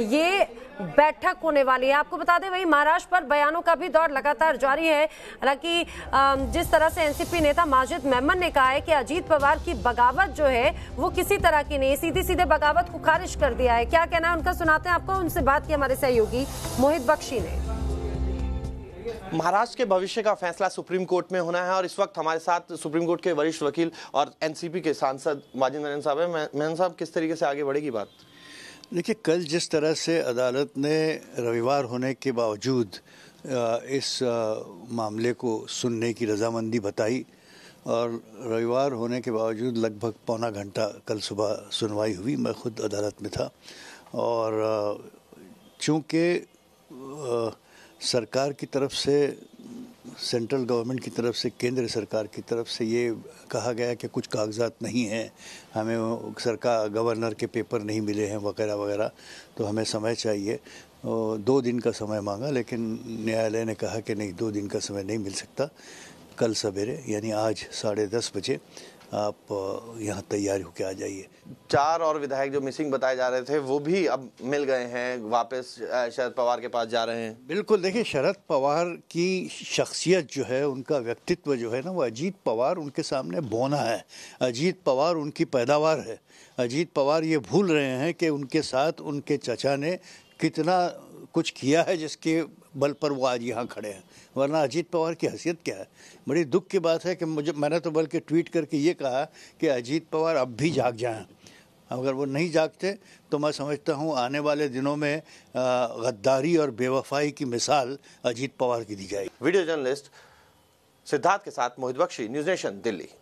ये बैठक होने वाली है आपको बता दें वही महाराष्ट्र पर बयानों का भी दौर लगातार जारी है हालांकि जिस तरह से एनसीपी नेता माजिद मेमन ने कहा है कि अजीत पवार की बगावत जो है वो किसी तरह की नहीं सीधे सीधे बगावत को खारिज कर दिया है क्या कहना है उनका सुनाते हैं आपको उनसे बात की हमारे सहयोगी मोहित बख्शी ने महाराष्ट्र के भविष्य का फैसला सुप्रीम कोर्ट में होना है और इस वक्त हमारे साथ सुप्रीम कोर्ट के वरिष्ठ वकील और एनसीपी के सांसद माजिद मेहन साहब है मेहन साहब किस तरीके से आगे बढ़ेगी बात देखिए कल जिस तरह से अदालत ने रविवार होने के बावजूद इस मामले को सुनने की रजामंदी बताई और रविवार होने के बावजूद लगभग पौना घंटा कल सुबह सुनवाई हुई मैं खुद अदालत में था और चूँकि सरकार की तरफ से सेंट्रल गवर्नमेंट की तरफ से केंद्र सरकार की तरफ से ये कहा गया कि कुछ कागजात नहीं हैं हमें सरकार गवर्नर के पेपर नहीं मिले हैं वगैरह वगैरह तो हमें समय चाहिए दो दिन का समय मांगा लेकिन न्यायालय ने कहा कि नहीं दो दिन का समय नहीं मिल सकता कल सवेरे यानी आज साढ़े दस बजे आप यहाँ तैयार होकर आ जाइए चार और विधायक जो मिसिंग बताए जा रहे थे वो भी अब मिल गए हैं वापस शरद पवार के पास जा रहे हैं बिल्कुल देखिए शरद पवार की शख्सियत जो है उनका व्यक्तित्व जो है ना वो अजीत पवार उनके सामने बोना है अजीत पवार उनकी पैदावार है अजीत पवार ये भूल रहे हैं कि उनके साथ उनके चचा ने कितना कुछ किया है जिसके बल पर वो आज यहाँ खड़े हैं वरना अजीत पवार की हैसियत क्या है बड़ी दुख की बात है कि मुझे मैंने तो बल्कि ट्वीट करके ये कहा कि अजीत पवार अब भी जाग जाएं अगर वो नहीं जागते तो मैं समझता हूँ आने वाले दिनों में गद्दारी और बेवफाई की मिसाल अजीत पवार की दी जाएगी वीडियो जर्नलिस्ट सिद्धार्थ के साथ मोहित बख्शी न्यूज नेशन दिल्ली